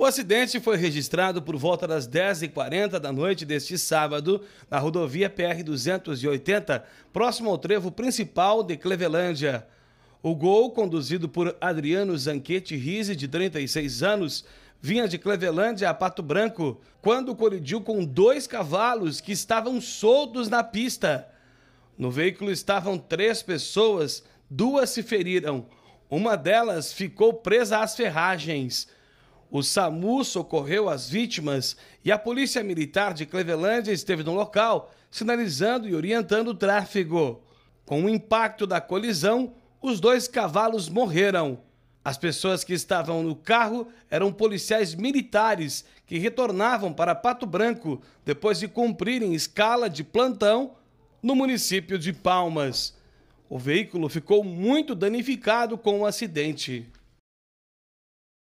O acidente foi registrado por volta das 10h40 da noite deste sábado, na rodovia PR-280, próximo ao trevo principal de Clevelândia. O gol, conduzido por Adriano Zanquete Risi, de 36 anos, vinha de Clevelândia a Pato Branco, quando colidiu com dois cavalos que estavam soltos na pista. No veículo estavam três pessoas, duas se feriram. Uma delas ficou presa às ferragens. O SAMU socorreu as vítimas e a Polícia Militar de Clevelândia esteve no local, sinalizando e orientando o tráfego. Com o impacto da colisão, os dois cavalos morreram. As pessoas que estavam no carro eram policiais militares que retornavam para Pato Branco depois de cumprirem escala de plantão no município de Palmas. O veículo ficou muito danificado com o acidente.